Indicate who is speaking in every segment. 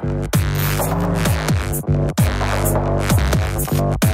Speaker 1: Thank you.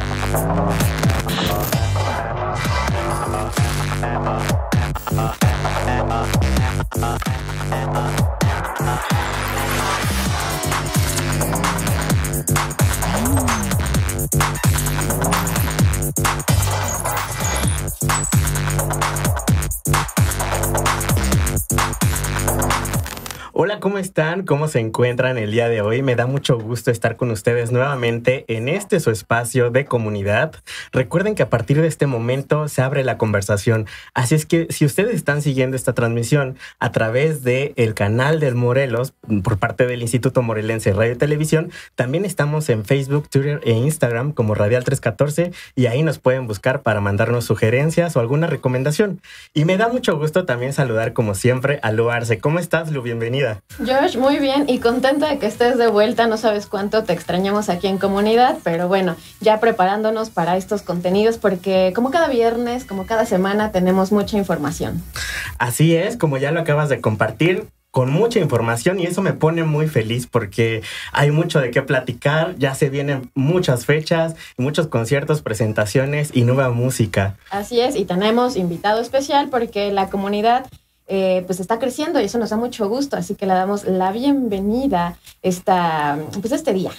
Speaker 1: ¿cómo están? ¿Cómo se encuentran el día de hoy? Me da mucho gusto estar con ustedes nuevamente en este su espacio de comunidad. Recuerden que a partir de este momento se abre la conversación, así es que si ustedes están siguiendo esta transmisión a través del el canal del Morelos mm, por parte del Instituto Morelense Radio y Televisión, también estamos en Facebook, Twitter e Instagram como Radial 314 y ahí nos pueden buscar para mandarnos sugerencias o alguna recomendación. Y me da mucho gusto también saludar como siempre a Lu ¿Cómo estás, Lu? Bienvenida.
Speaker 2: Josh, muy bien y contenta de que estés de vuelta. No sabes cuánto te extrañamos aquí en comunidad, pero bueno, ya preparándonos para estos contenidos porque como cada viernes, como cada semana, tenemos mucha información.
Speaker 1: Así es, como ya lo acabas de compartir, con mucha información y eso me pone muy feliz porque hay mucho de qué platicar, ya se vienen muchas fechas, muchos conciertos, presentaciones y nueva música.
Speaker 2: Así es, y tenemos invitado especial porque la comunidad eh, pues está creciendo y eso nos da mucho gusto, así que le damos la bienvenida esta, pues este día.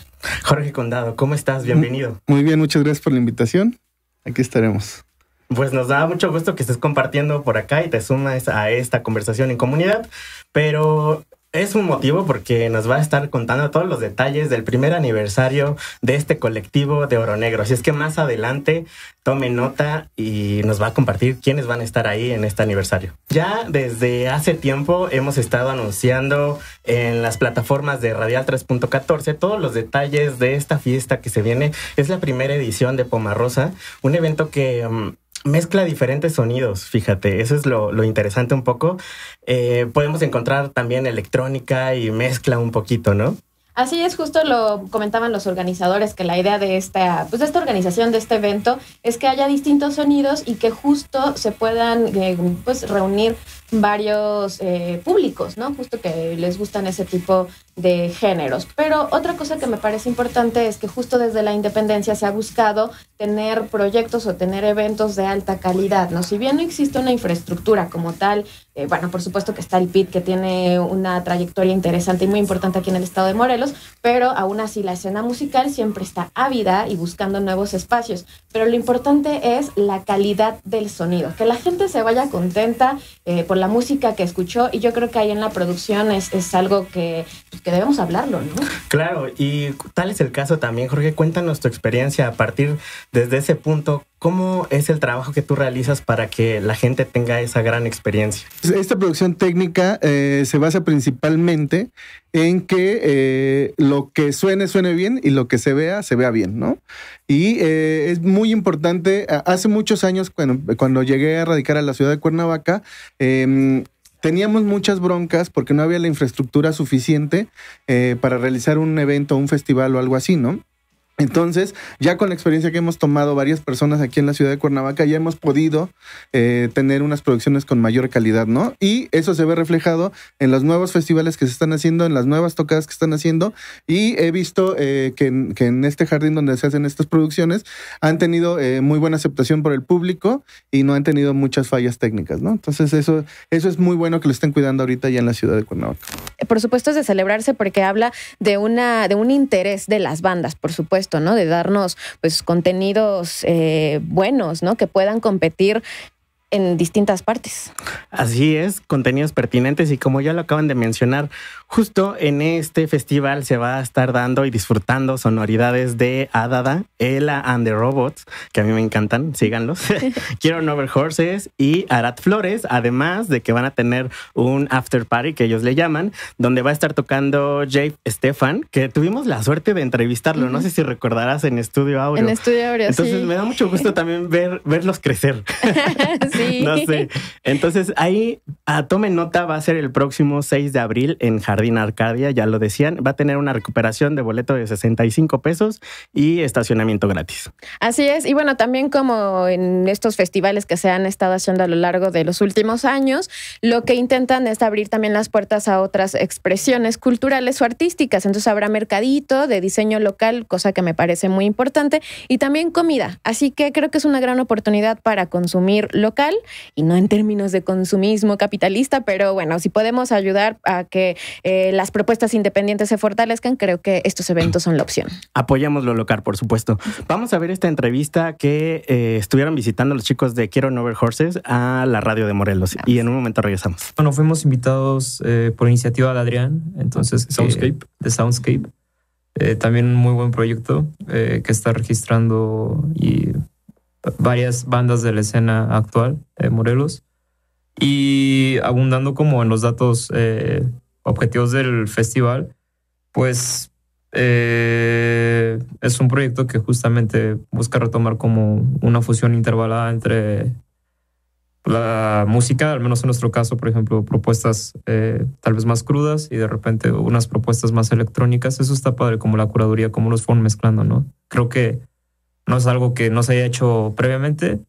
Speaker 1: Jorge Condado, ¿cómo estás? Mm, Bienvenido. Muy
Speaker 3: bien, muchas gracias por la invitación. Aquí estaremos.
Speaker 1: Pues nos da mucho gusto que estés compartiendo por acá y te sumas a esta conversación en comunidad, pero es un motivo porque nos va a estar contando todos los detalles del primer aniversario de este colectivo de Oro Negro. Así es que más adelante tome nota y nos va a compartir quiénes van a estar ahí en este aniversario. Ya desde hace tiempo hemos estado anunciando en las plataformas de Radial 3.14 todos los detalles de esta fiesta que se viene. Es la primera edición de Pomarrosa, un evento que... Mm, mezcla diferentes sonidos, fíjate, eso es lo, interesante un poco. Eh, podemos encontrar también electrónica y mezcla un poquito, ¿no?
Speaker 2: Así es, justo lo comentaban los organizadores, que la idea de esta, pues esta organización, de este evento, es que haya distintos sonidos y que justo se puedan eh, pues reunir varios eh, públicos, ¿no? Justo que les gustan ese tipo de géneros. Pero otra cosa que me parece importante es que justo desde la independencia se ha buscado tener proyectos o tener eventos de alta calidad, ¿no? Si bien no existe una infraestructura como tal, eh, bueno, por supuesto que está el PIT, que tiene una trayectoria interesante y muy importante aquí en el estado de Morelos, pero aún así la escena musical siempre está ávida y buscando nuevos espacios. Pero lo importante es la calidad del sonido, que la gente se vaya contenta eh, por la música que escuchó y yo creo que ahí en la producción es, es algo que pues, que debemos hablarlo, ¿no?
Speaker 1: Claro, y tal es el caso también, Jorge, cuéntanos tu experiencia a partir desde ese punto, ¿Cómo es el trabajo que tú realizas para que la gente tenga esa gran experiencia?
Speaker 3: Esta producción técnica eh, se basa principalmente en que eh, lo que suene, suene bien y lo que se vea, se vea bien, ¿no? Y eh, es muy importante, hace muchos años, cuando, cuando llegué a radicar a la ciudad de Cuernavaca, em, teníamos muchas broncas porque no había la infraestructura suficiente eh, para realizar un evento, un festival o algo así, ¿no? Entonces, ya con la experiencia que hemos tomado varias personas aquí en la ciudad de Cuernavaca, ya hemos podido eh, tener unas producciones con mayor calidad, ¿no? Y eso se ve reflejado en los nuevos festivales que se están haciendo, en las nuevas tocadas que están haciendo. Y he visto eh, que, en este jardín donde se hacen estas producciones han tenido eh, muy buena aceptación por el público y no han tenido muchas fallas técnicas, ¿no? Entonces, eso, eso es muy bueno que lo estén cuidando ahorita ya en la ciudad de Cuernavaca.
Speaker 2: Por supuesto, es de celebrarse porque habla de, una, de un interés de las bandas, por supuesto ¿no? De darnos pues contenidos eh, buenos, ¿no? Que puedan competir en distintas partes.
Speaker 1: Así es, contenidos pertinentes y como ya lo acaban de mencionar, justo en este festival se va a estar dando y disfrutando sonoridades de Adada, Ella and the Robots, que a mí me encantan, síganlos, Quiero Over Horses y Arat Flores, además de que van a tener un after party que ellos le llaman, donde va a estar tocando Jake Stefan, que tuvimos la suerte de entrevistarlo, no sé si recordarás en Estudio Aureo. En Estudio
Speaker 2: Aureo, Entonces me da
Speaker 1: mucho gusto también ver, verlos crecer.
Speaker 2: sí. no sé.
Speaker 1: Entonces ahí a tomen nota, va a ser el próximo 6 de abril en Jardín Arcadia, ya lo decían. Va a tener una recuperación de boleto de 65 pesos y estacionamiento gratis.
Speaker 2: Así es, y bueno, también como en estos festivales que se han estado haciendo a lo largo de los últimos años, lo que intentan es abrir también las puertas a otras expresiones culturales o artísticas. Entonces habrá mercadito de diseño local, cosa que me parece muy importante, y también comida. Así que creo que es una gran oportunidad para consumir local y no en términos de consumismo capital capitalista, pero bueno, si podemos ayudar a que eh, las propuestas independientes se fortalezcan, creo que estos eventos son la opción.
Speaker 1: Apoyamos lo local, por supuesto. Vamos a ver esta entrevista que eh, estuvieron visitando los chicos de Quiero No Ver Horses a la radio de Morelos y en un momento regresamos.
Speaker 4: Bueno, fuimos invitados eh, por iniciativa de Adrián, entonces... Soundscape. de Soundscape. también un muy buen proyecto que está registrando y varias bandas de la escena actual de Morelos. Y abundando como en los datos eh, objetivos del festival, pues eh, es un proyecto que justamente busca retomar como una fusión intervalada entre la música, al menos en nuestro caso, por ejemplo, propuestas eh, tal vez más crudas y de repente unas propuestas más electrónicas. Eso está padre, como la curaduría, como los fueron mezclando, ¿no? Creo que no es algo que no se haya hecho previamente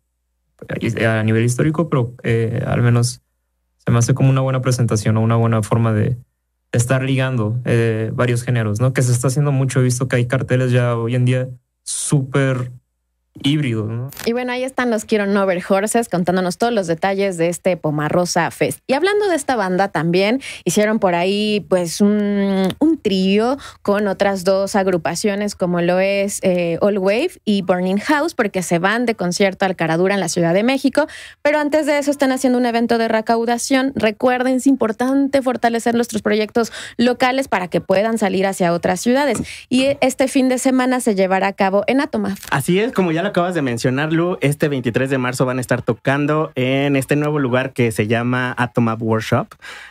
Speaker 4: eh, a nivel histórico, pero eh, al menos se me hace como una buena presentación o una buena forma de, estar ligando eh, varios géneros, ¿no? Que se está haciendo mucho, he visto que hay carteles ya hoy en día súper híbrido.
Speaker 2: Y bueno, ahí están los Quiero Over Horses contándonos todos los detalles de este Pomarrosa Fest. Y hablando de esta banda también, hicieron por ahí pues un, trío con otras dos agrupaciones como lo es eh, All Wave y Burning House porque se van de concierto al Caradura en la Ciudad de México. Pero antes de eso están haciendo un evento de recaudación. Recuerden, es importante fortalecer nuestros proyectos locales para que puedan salir hacia otras ciudades. Y este fin de semana se llevará a cabo en Atoma.
Speaker 1: Así es, como ya acabas de mencionar, este 23 de marzo van a estar tocando en este nuevo lugar que se llama Atom Up Workshop.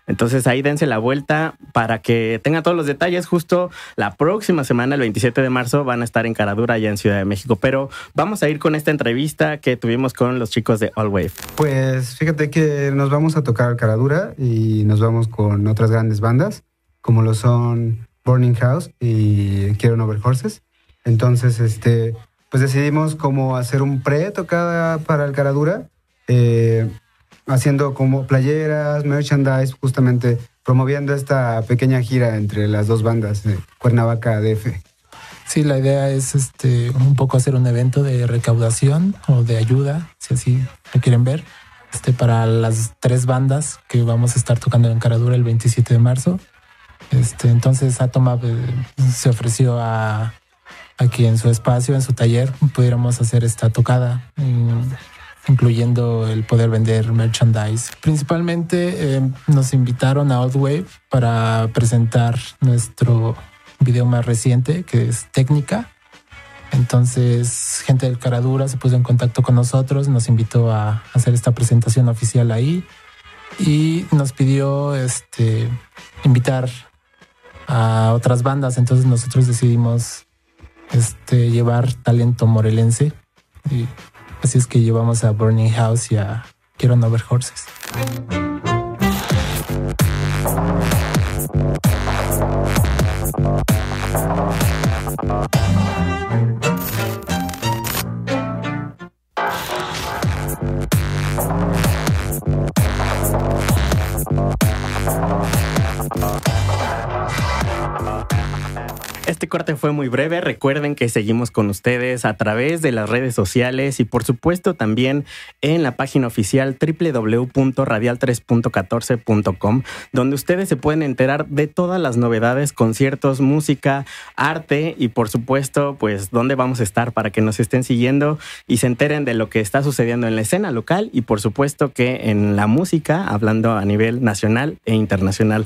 Speaker 1: Entonces ahí dense la vuelta para que tengan todos los detalles. Justo la próxima semana, el 27 de marzo, van a estar en Caradura, allá en Ciudad de México. Pero vamos a ir con esta entrevista que tuvimos con los chicos de All Wave.
Speaker 3: Pues fíjate que nos vamos a tocar Caradura y nos vamos con otras grandes bandas, como lo son Burning House y Quiero Novel Horses. Entonces, este, pues decidimos como hacer un pre tocada para Alcaradura, eh, haciendo como playeras, merchandise, justamente promoviendo esta pequeña gira entre las dos bandas, eh, Cuernavaca DF. Sí, la idea es este un poco hacer un
Speaker 1: evento de recaudación o de ayuda, si así lo quieren ver, este para las tres bandas que vamos a estar tocando en Caradura el 27 de marzo. Este, entonces Atoma eh, se ofreció a aquí en su espacio, en su taller, pudiéramos hacer esta tocada, eh, incluyendo el poder vender merchandise. Principalmente eh, nos invitaron a Outwave para presentar nuestro video más reciente, que es Técnica. Entonces, gente del Caradura se puso en contacto con nosotros, nos invitó a hacer esta presentación oficial ahí y nos pidió este, invitar a otras bandas. Entonces, nosotros decidimos este, llevar talento morelense. Y así es que llevamos a Burning House y a Quiero No Ver Horses. corte fue muy breve. Recuerden que seguimos con ustedes a través de las redes sociales y por supuesto también en la página oficial www.radial3.14.com, donde ustedes se pueden enterar de todas las novedades, conciertos, música, arte y por supuesto, pues dónde vamos a estar para que nos estén siguiendo y se enteren de lo que está sucediendo en la escena local y por supuesto que en la música, hablando a nivel nacional e internacional.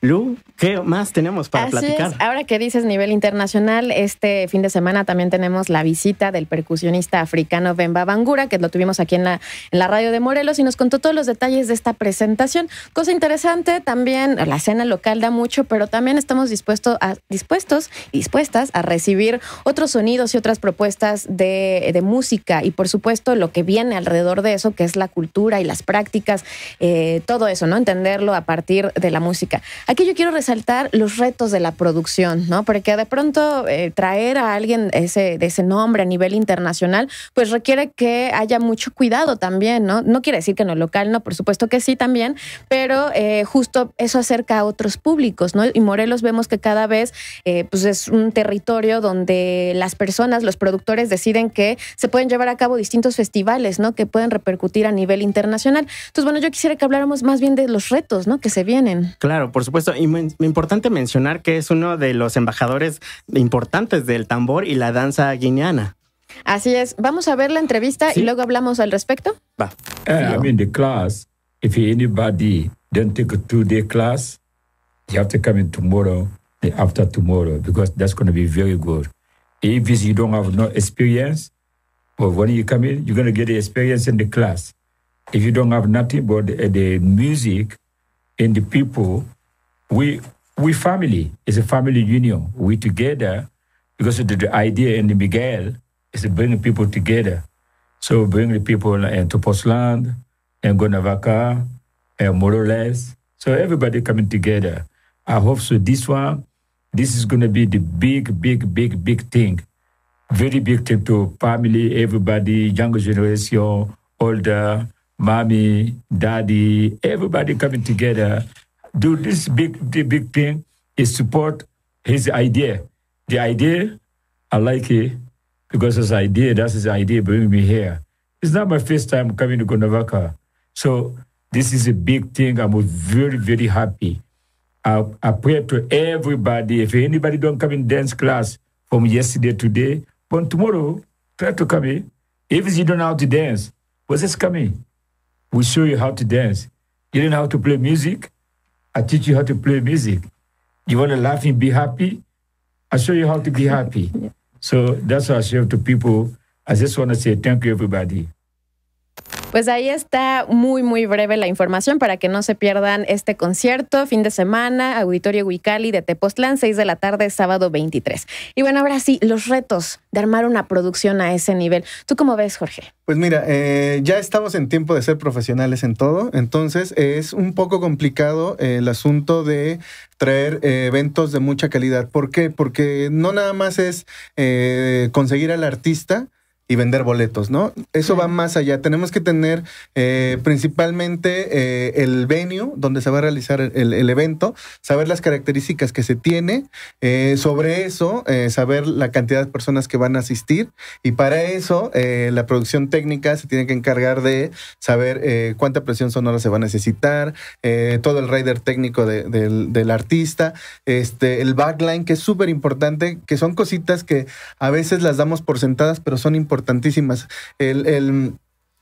Speaker 1: Lu, ¿qué más tenemos para platicar?
Speaker 2: Ahora que dices nivel internacional, este fin de semana también tenemos la visita del percusionista africano Bemba Bangura, que lo tuvimos aquí en la, en la radio de Morelos y nos contó todos los detalles de esta presentación. Cosa interesante, también la escena local da mucho, pero también estamos dispuestos, a, dispuestos y dispuestas a recibir otros sonidos y otras propuestas de, música y por supuesto lo que viene alrededor de eso, que es la cultura y las prácticas, eh, todo eso, ¿no? Entenderlo a partir de la música. Aquí yo quiero resaltar los retos de la producción, ¿no? Porque de pronto eh, traer a alguien ese, de ese nombre a nivel internacional, pues requiere que haya mucho cuidado también, ¿no? No quiere decir que no local, no, por supuesto que sí también, pero eh, justo eso acerca a otros públicos, ¿no? Y Morelos vemos que cada vez eh, pues es un territorio donde las personas, los productores deciden que se pueden llevar a cabo distintos festivales, ¿no? Que pueden repercutir a nivel internacional. Entonces, bueno, yo quisiera que habláramos más bien de los retos, ¿no? Que se vienen.
Speaker 1: Claro, por supuesto supuesto. Y muy importante mencionar que es uno de los embajadores importantes del tambor y la danza guineana.
Speaker 2: Así es. Vamos a ver la entrevista y luego hablamos al respecto.
Speaker 5: Va. Eh, I'm I the class, if anybody don't take a two-day class, you have to come in tomorrow, the after tomorrow, because that's going to be very good. If you don't have no experience, but when you come in, you're going to get the experience in the class. If you don't have nothing but the music and the people, we we family is a family union. We together because the, the idea in the Miguel is to bring people together. So bring the people into Postland and Gonavaca and Moroles. So everybody coming together. I hope so. This one, this is going to be the big, big, big, big thing. Very big thing to family, everybody, younger generation, older, mommy, daddy, everybody coming together do this big the big thing is support his idea. The idea, I like it because his idea, that's his idea bringing me here. It's not my first time coming to Gunavaka. So this is a big thing. I'm very, very happy. I, I pray to everybody. If anybody don't come in dance class from yesterday today, but tomorrow, try to come in. If you don't know how to dance, what's this coming? We'll show you how to dance. You don't know how to play music? I teach you how to play music. You want to laugh and be happy? I show you how to be happy. yeah. So that's what I share to people. I just want to say thank you, everybody.
Speaker 2: Pues ahí está muy, muy breve la información para que no se pierdan este concierto, fin de semana, Auditorio Huicali de Tepoztlán, 6 de la tarde, sábado 23. Y bueno, ahora sí, los retos de armar una producción a ese nivel. ¿Tú cómo ves, Jorge?
Speaker 3: Pues mira, eh, ya estamos en tiempo de ser profesionales en todo, entonces es un poco complicado el asunto de traer eh, eventos de mucha calidad. ¿Por qué? Porque no nada más es eh, conseguir al artista, y vender boletos, ¿no? Eso va más allá. Tenemos que tener eh, principalmente eh, el venue donde se va a realizar el, evento, saber las características que se tiene, eh, sobre eso, saber la cantidad de personas que van a asistir y para eso la producción técnica se tiene que encargar de saber cuánta presión sonora se va a necesitar, todo el rider técnico del, artista, este, el backline que es súper importante, que son cositas que a veces las damos por sentadas, pero son importantes importantísimas. El,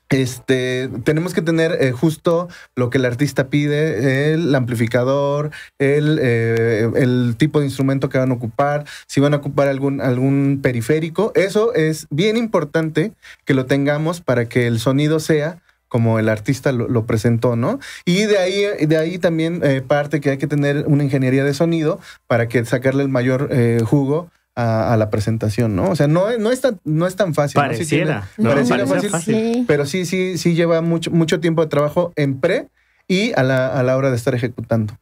Speaker 3: este, tenemos que tener eh, justo lo que el artista pide, el amplificador, eh, el, tipo de instrumento que van a ocupar, si van a ocupar algún, algún periférico. Eso es bien importante que lo tengamos para que el sonido sea como el artista lo, presentó, ¿no? Y de ahí, de ahí también eh, parte que hay que tener una ingeniería de sonido para que sacarle el mayor jugo a, la presentación, ¿no? O sea, no, no, es, tan, no es tan fácil. ¿no? fácil, fácil, Pero sí, sí, sí lleva mucho, mucho tiempo de trabajo en pre y a la, a la hora de estar ejecutando.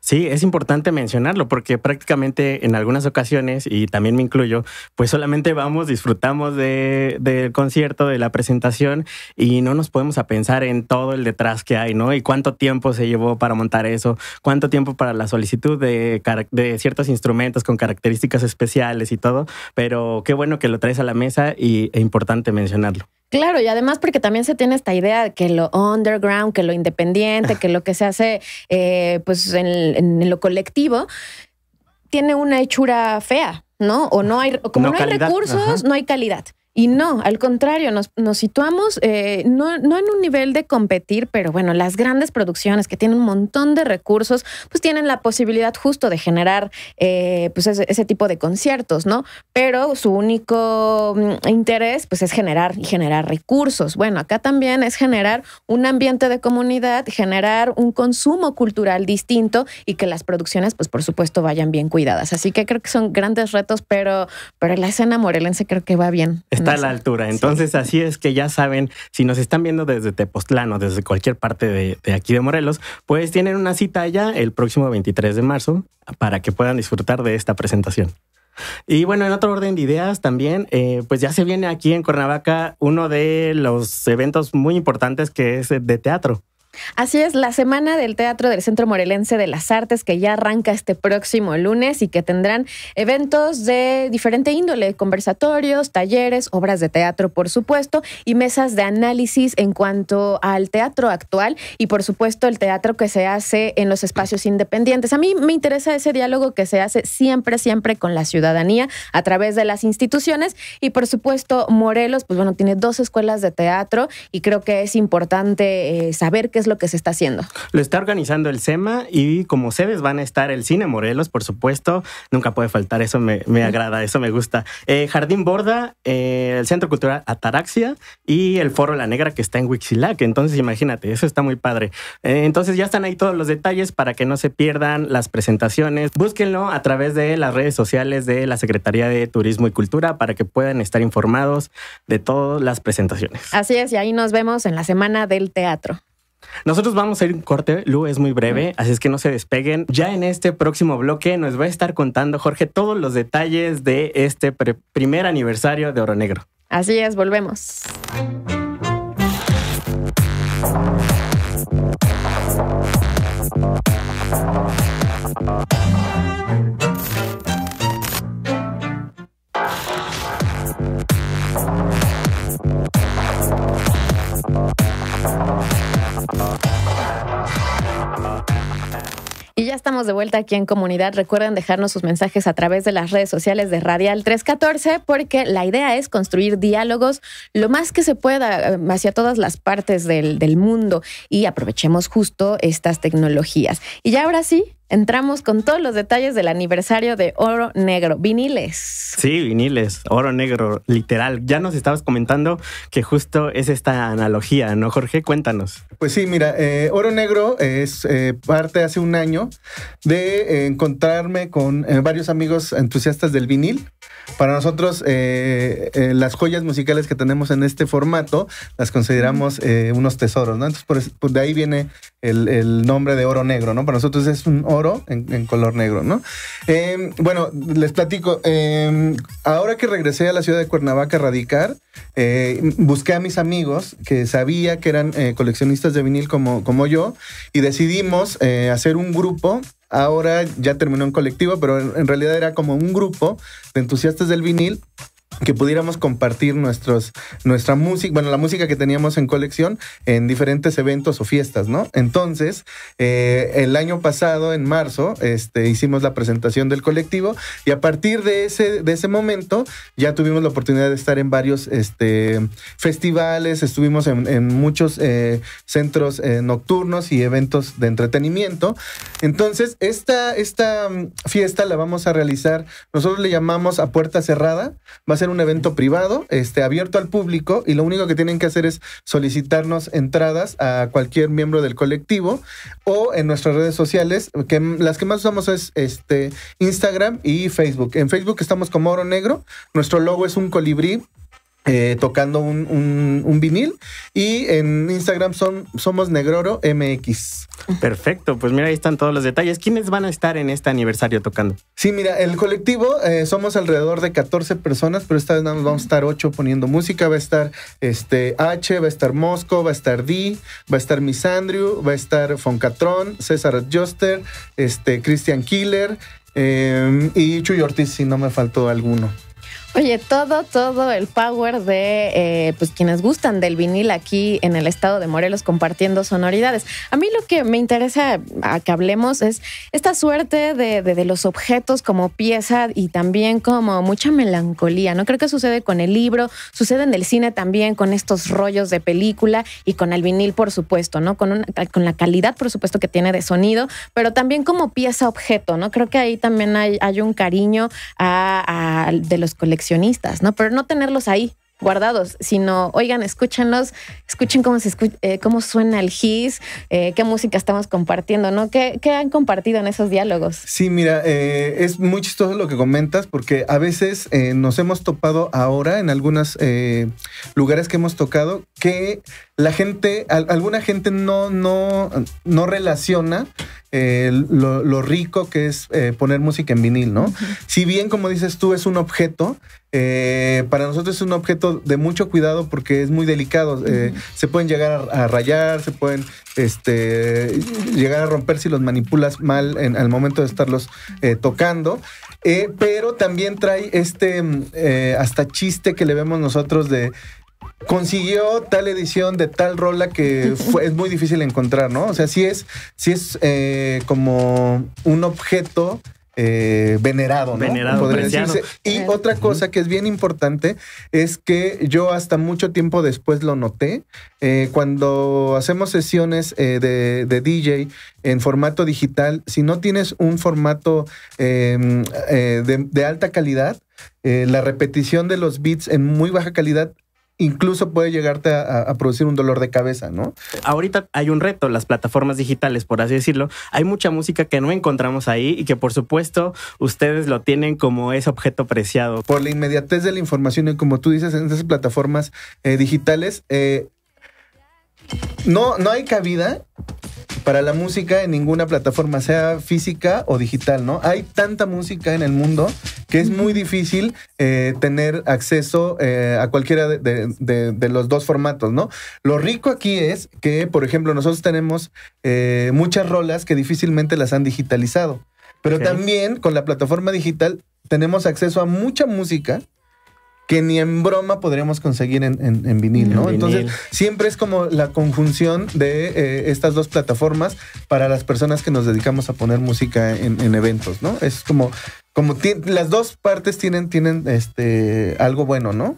Speaker 3: Sí, es importante mencionarlo porque prácticamente
Speaker 1: en algunas ocasiones, y también me incluyo, pues solamente vamos, disfrutamos de, del concierto, de la presentación y no nos podemos a pensar en todo el detrás que hay, ¿no? Y cuánto tiempo se llevó para montar eso, cuánto tiempo para la solicitud de, de ciertos instrumentos con características especiales y todo, pero qué bueno que lo traes a la mesa y es importante mencionarlo.
Speaker 2: Claro, y además porque también se tiene esta idea de que lo underground, que lo independiente, que lo que se hace eh, pues en, lo colectivo, tiene una hechura fea, ¿no? O no hay, como no, hay recursos, no hay calidad. Y no, al contrario, nos, nos situamos eh, no, en un nivel de competir, pero bueno, las grandes producciones que tienen un montón de recursos, pues tienen la posibilidad justo de generar eh, pues ese, tipo de conciertos, ¿no? Pero su único mm, interés pues es generar y generar recursos. Bueno, acá también es generar un ambiente de comunidad, generar un consumo cultural distinto y que las producciones pues por supuesto vayan bien cuidadas. Así que creo que son grandes retos, pero, pero la escena morelense creo que va bien
Speaker 1: a la altura. Entonces, así es que ya saben, si nos están viendo desde Tepoztlán o desde cualquier parte de, aquí de Morelos, pues tienen una cita ya el próximo 23 de marzo para que puedan disfrutar de esta presentación. Y bueno, en otro orden de ideas también, eh, pues ya se viene aquí en Cuernavaca uno de los eventos muy importantes que es de teatro.
Speaker 2: Así es, la Semana del Teatro del Centro Morelense de las Artes que ya arranca este próximo lunes y que tendrán eventos de diferente índole, conversatorios, talleres, obras de teatro, por supuesto, y mesas de análisis en cuanto al teatro actual y, por supuesto, el teatro que se hace en los espacios independientes. A mí me interesa ese diálogo que se hace siempre, siempre con la ciudadanía a través de las instituciones y, por supuesto, Morelos, pues bueno, tiene dos escuelas de teatro y creo que es importante eh, saber que lo que se está haciendo?
Speaker 1: Lo está organizando el SEMA y como sedes van a estar el Cine Morelos, por supuesto. Nunca puede faltar, eso me, agrada, eso me gusta. Eh, Jardín Borda, eh, el Centro Cultural Ataraxia y el Foro La Negra que está en Wixilac Entonces, imagínate, eso está muy padre. Eh, entonces, ya están ahí todos los detalles para que no se pierdan las presentaciones. Búsquenlo a través de las redes sociales de la Secretaría de Turismo y Cultura para que puedan estar informados de todas las presentaciones.
Speaker 2: Así es, y ahí nos vemos en la Semana del Teatro.
Speaker 1: Nosotros vamos a ir un corte, Lu es muy breve, así es que no se despeguen. Ya en este próximo bloque nos va a estar contando Jorge todos los detalles de este primer aniversario de Oro Negro.
Speaker 2: Así es, volvemos. ya estamos de vuelta aquí en comunidad. Recuerden dejarnos sus mensajes a través de las redes sociales de Radial 314 porque la idea es construir diálogos lo más que se pueda eh, hacia todas las partes del, del mundo y aprovechemos justo estas tecnologías. Y ya ahora sí, entramos con todos los detalles del aniversario de Oro Negro, viniles.
Speaker 1: Sí, viniles, Oro Negro, literal. Ya nos estabas comentando que justo es esta analogía, ¿no, Jorge? Cuéntanos.
Speaker 3: Pues sí, mira, eh, Oro Negro es eh, parte hace un año de eh, encontrarme con varios amigos entusiastas del vinil. Para nosotros, las joyas musicales que tenemos en este formato las consideramos unos tesoros, ¿no? Entonces, por, pues, de ahí viene el, el nombre de Oro Negro, ¿no? Para nosotros es un oro en, color negro, ¿no? Em, bueno, les platico. Em, ahora que regresé a la ciudad de Cuernavaca a radicar, eh, busqué a mis amigos que sabía que eran eh, coleccionistas de vinil como, como yo y decidimos eh, hacer un grupo ahora ya terminó en colectivo, pero en, realidad era como un grupo de entusiastas del vinil que pudiéramos compartir nuestros, nuestra música, bueno, la música que teníamos en colección en diferentes eventos o fiestas, ¿no? Entonces, eh, el año pasado, en marzo, este, hicimos la presentación del colectivo y a partir de ese, de ese momento ya tuvimos la oportunidad de estar en varios este, festivales, estuvimos en, muchos eh, centros eh, nocturnos y eventos de entretenimiento. Entonces, esta, esta mm, fiesta la vamos a realizar, nosotros le llamamos a puerta cerrada, va a ser un evento privado, este, abierto al público, y lo único que tienen que hacer es solicitarnos entradas a cualquier miembro del colectivo o en nuestras redes sociales, que las que más usamos es este, Instagram y Facebook. En Facebook estamos como Oro Negro, nuestro logo es un colibrí eh, tocando un, vinil. Y en Instagram son, somos Negroro MX.
Speaker 1: Perfecto, pues mira, ahí están todos los detalles. ¿Quiénes van a estar en este aniversario tocando?
Speaker 3: Sí, mira, el colectivo eh, somos alrededor de 14 personas, pero esta vez vamos a estar 8 poniendo música. Va a estar este H, va a estar Mosco, va a estar D, va a estar Andrew, va a estar Foncatron, César Joster, este, Christian Killer eh, y Chuy Ortiz, si no me faltó alguno.
Speaker 2: Oye, todo, todo el power de eh, pues quienes gustan del vinil aquí en el estado de Morelos compartiendo sonoridades. A mí lo que me interesa a que hablemos es esta suerte de, los objetos como pieza y también como mucha melancolía, ¿no? Creo que sucede con el libro, sucede en el cine también con estos rollos de película y con el vinil, por supuesto, ¿no? Con, con la calidad, por supuesto, que tiene de sonido, pero también como pieza objeto, ¿no? Creo que ahí también hay, un cariño a, de los colectivos. ¿no? Pero no tenerlos ahí guardados, sino, oigan, escúchenlos, escuchen cómo, se eh, cómo suena el GIS, eh, qué música estamos compartiendo, ¿no? ¿Qué, han compartido en esos diálogos?
Speaker 3: Sí, mira, eh, es muy chistoso lo que comentas porque a veces nos hemos topado ahora en algunos lugares que hemos tocado que la gente, alguna gente no, no, no relaciona eh, lo, rico que es eh, poner música en vinil, ¿no? Si bien, como dices tú, es un objeto, eh, para nosotros es un objeto de mucho cuidado porque es muy delicado. Se pueden llegar a, rayar, se pueden este, llegar a romper si los manipulas mal en, al momento de estarlos tocando. pero también trae este mm, hasta chiste que le vemos nosotros de consiguió tal edición de tal rola que es muy difícil encontrar, ¿no? O sea, sí es, es eh, como un objeto. Eh, venerado, ¿no? Venerado, Y otra cosa que es bien importante es que yo hasta mucho tiempo después lo noté. Eh, cuando hacemos sesiones de, DJ en formato digital, si no tienes un formato em, de, alta calidad, la repetición de los beats en muy baja calidad incluso puede llegarte a, producir un dolor de cabeza, ¿no?
Speaker 1: Ahorita hay un reto, las plataformas digitales, por así decirlo. Hay mucha música que no encontramos ahí y que por supuesto ustedes lo tienen
Speaker 3: como ese objeto preciado. Por la inmediatez de la información y como tú dices, en esas plataformas eh, digitales, eh, no, no hay cabida para la música en ninguna plataforma, sea física o digital, ¿no? Hay tanta música en el mundo que es muy difícil eh, tener acceso eh, a cualquiera de, los dos formatos, ¿no? Lo rico aquí es que, por ejemplo, nosotros tenemos eh, muchas rolas que difícilmente las han digitalizado, pero también con la plataforma digital tenemos acceso a mucha música que ni en broma podríamos conseguir en, vinil, ¿no? Entonces, siempre es como la conjunción de eh, estas dos plataformas para las personas que nos dedicamos a poner música en, eventos, ¿no? Es como, como las dos partes tienen, tienen este, algo bueno, ¿no?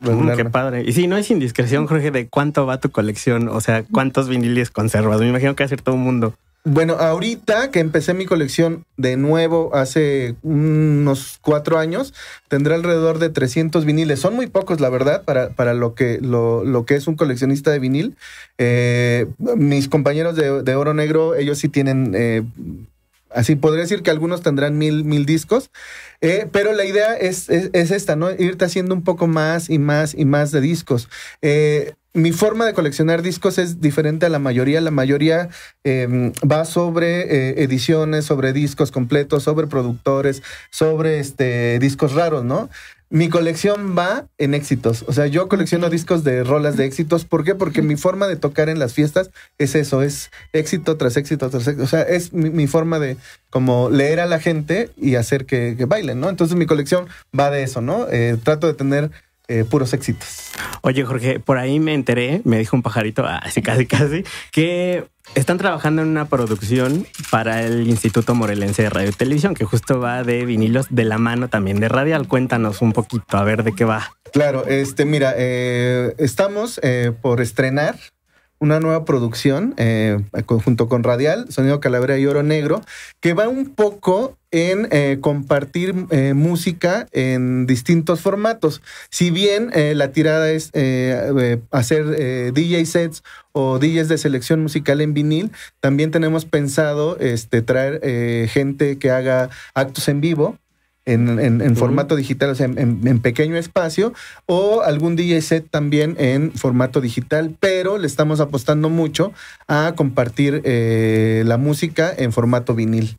Speaker 3: Mm, qué padre. Y sí,
Speaker 1: no es indiscreción, Jorge, de cuánto va tu colección, o sea, cuántos viniles conservas. Me imagino que va a ser todo un
Speaker 3: mundo. Bueno, ahorita que empecé mi colección de nuevo hace unos cuatro años, tendré alrededor de 300 viniles. Son muy pocos, la verdad, para, lo, que, lo, que es un coleccionista de vinil. Eh, mis compañeros de, Oro Negro, ellos sí tienen... Eh, así podría decir que algunos tendrán mil, mil discos, eh, pero la idea es, es, esta, ¿no? Irte haciendo un poco más y más y más de discos. Eh, mi forma de coleccionar discos es diferente a la mayoría. La mayoría em, va sobre eh, ediciones, sobre discos completos, sobre productores, sobre este, discos raros, ¿no? Mi colección va en éxitos. O sea, yo colecciono discos de rolas de éxitos. ¿Por qué? Porque mi forma de tocar en las fiestas es eso, es éxito tras éxito tras éxito. O sea, es mi, forma de como leer a la gente y hacer que, bailen, ¿no? Entonces mi colección va de eso, ¿no? Eh, trato de tener eh, puros éxitos.
Speaker 1: Oye, Jorge, por ahí me enteré, me dijo un pajarito, así ah, casi, casi, que están trabajando en una producción para el Instituto Morelense de Radio y Televisión, que justo va de vinilos de la mano también de Radial. Cuéntanos un poquito, a ver de qué va.
Speaker 3: Claro, este, mira, eh, estamos eh, por estrenar una nueva producción eh, junto con Radial, Sonido Calavera y Oro Negro, que va un poco en eh, compartir eh, música en distintos formatos. Si bien la tirada es hacer DJ sets o DJs de selección musical en vinil, también tenemos pensado este, traer gente que haga actos en vivo en, formato digital, o sea, en, pequeño espacio, o algún DJ set también en formato digital, pero le estamos apostando mucho a compartir eh, la música en formato vinil.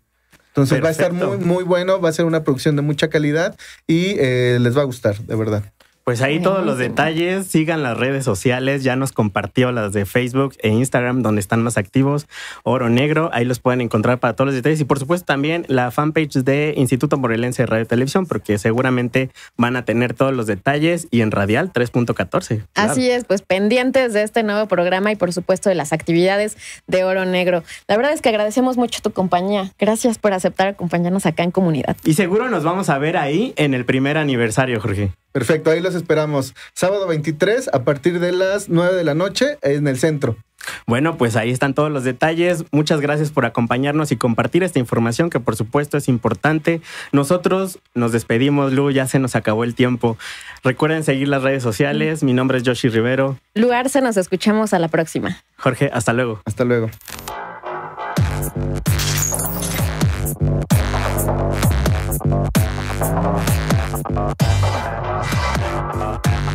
Speaker 3: Entonces va a estar muy, muy bueno, va a ser una producción de mucha calidad y eh, les va a gustar, de verdad. Pues ahí todos los detalles, sigan
Speaker 1: las redes sociales, ya nos compartió las de Facebook e Instagram donde están más activos, Oro Negro, ahí los pueden encontrar para todos los detalles y por supuesto también la fanpage de Instituto Morelense de Radio y Televisión porque seguramente van a tener todos los detalles y en Radial 3.14. Así
Speaker 2: es, pues pendientes de este nuevo programa y por supuesto de las actividades de Oro Negro. La verdad es que agradecemos mucho tu compañía, gracias por aceptar acompañarnos acá en comunidad.
Speaker 1: Y seguro nos vamos a ver ahí en el primer aniversario, Jorge. Perfecto, ahí los esperamos. Sábado 23 a
Speaker 3: partir de las 9 de la noche en el centro.
Speaker 1: Bueno, pues ahí están todos los detalles. Muchas gracias por acompañarnos y compartir esta información que por supuesto es importante. Nosotros nos despedimos, Lu, ya se nos acabó el tiempo. Recuerden seguir las redes sociales. Mi nombre es Yoshi Rivero.
Speaker 2: Lugar se nos escuchamos a la próxima.
Speaker 1: Jorge, hasta luego. Hasta luego.